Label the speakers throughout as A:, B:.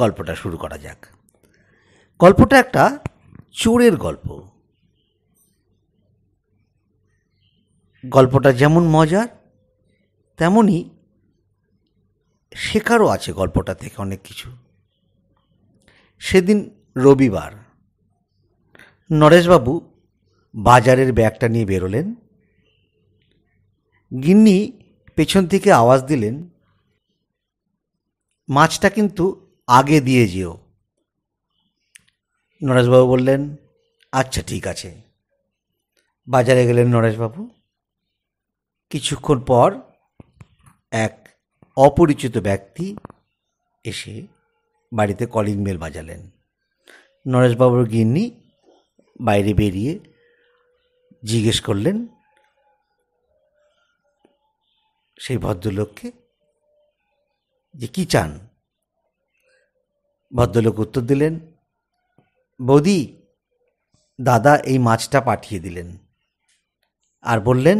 A: গল্পটা শুরু করা যাক গল্পটা একটা চোরের গল্প গল্পটা যেমন মজার তেমনই শেখারও আছে গল্পটা থেকে অনেক কিছু সেদিন রবিবার নরেশবাবু বাজারের ব্যাগটা নিয়ে বেরোলেন গিন্নি পেছন থেকে আওয়াজ দিলেন মাছটা কিন্তু আগে দিয়ে যেও নরেশবাবু বললেন আচ্ছা ঠিক আছে বাজারে গেলেন নরেশবাবু কিছুক্ষণ পর এক অপরিচিত ব্যক্তি এসে বাড়িতে কলিং মেল বাজালেন নরেশবাবুর গিন্নি বাইরে বেরিয়ে জিজ্ঞেস করলেন সেই ভদ্রলোককে যে কী চান ভদ্রলোক উত্তর দিলেন বৌদি দাদা এই মাছটা পাঠিয়ে দিলেন আর বললেন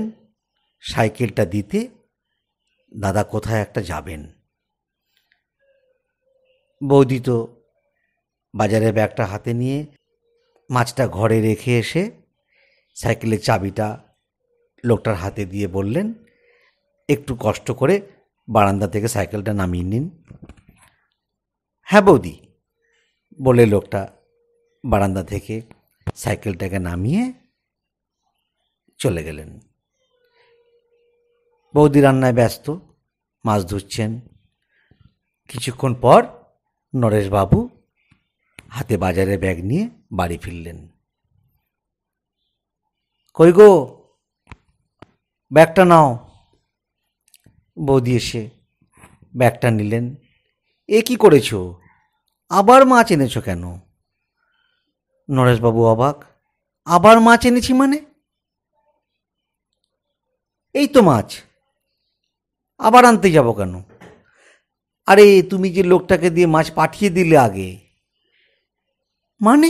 A: সাইকেলটা দিতে দাদা কোথায় একটা যাবেন বৌদি তো বাজারে ব্যাগটা হাতে নিয়ে মাছটা ঘরে রেখে এসে সাইকেলের চাবিটা লোকটার হাতে দিয়ে বললেন একটু কষ্ট করে বারান্দা থেকে সাইকেলটা নামিয়ে নিন হ্যাঁ বৌদি বলে লোকটা বারান্দা থেকে সাইকেলটাকে নামিয়ে চলে গেলেন বৌদি রান্নায় ব্যস্ত মাছ ধুচ্ছেন কিছুক্ষণ পর নরেশবাবু হাতে বাজারে ব্যাগ নিয়ে বাড়ি ফিরলেন কই গো ব্যাগটা নাও বৌদি এসে ব্যাগটা নিলেন এ কি করেছ আবার মাছ এনেছ কেন নরেশবাবু অবাক আবার মাছ এনেছি মানে এই তো মাছ আবার আনতে যাব কেন আরে তুমি যে লোকটাকে দিয়ে মাছ পাঠিয়ে দিলে আগে মানে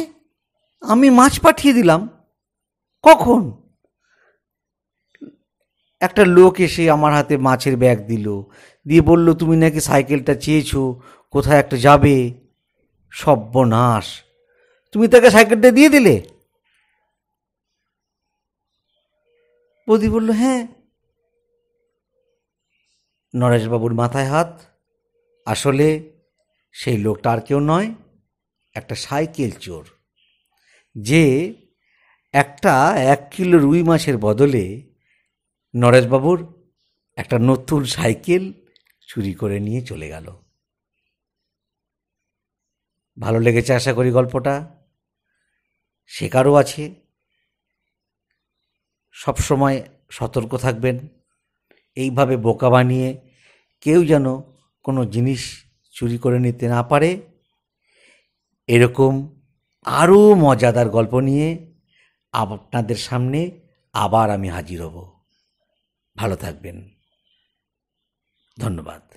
A: আমি মাছ পাঠিয়ে দিলাম কখন একটা লোক এসে আমার হাতে মাছের ব্যাগ দিল দিয়ে বলল তুমি নাকি সাইকেলটা চেয়েছো কোথায় একটা যাবে সব্যনাশ তুমি তাকে সাইকেলটা দিয়ে দিলে বৌদি বলল হ্যাঁ নরেশবাবুর মাথায় হাত আসলে সেই লোকটা আর কেউ নয় একটা সাইকেল চোর যে একটা এক কিলো রুই মাছের বদলে নরেশবাবুর একটা নতুন সাইকেল চুরি করে নিয়ে চলে গেল ভালো লেগেছে আশা করি গল্পটা শেখারও আছে সবসময় সতর্ক থাকবেন এইভাবে বোকা বানিয়ে কেউ যেন কোনো জিনিস চুরি করে নিতে না পারে এরকম আরও মজাদার গল্প নিয়ে আপনাদের সামনে আবার আমি হাজির হব ভালো থাকবেন ধন্যবাদ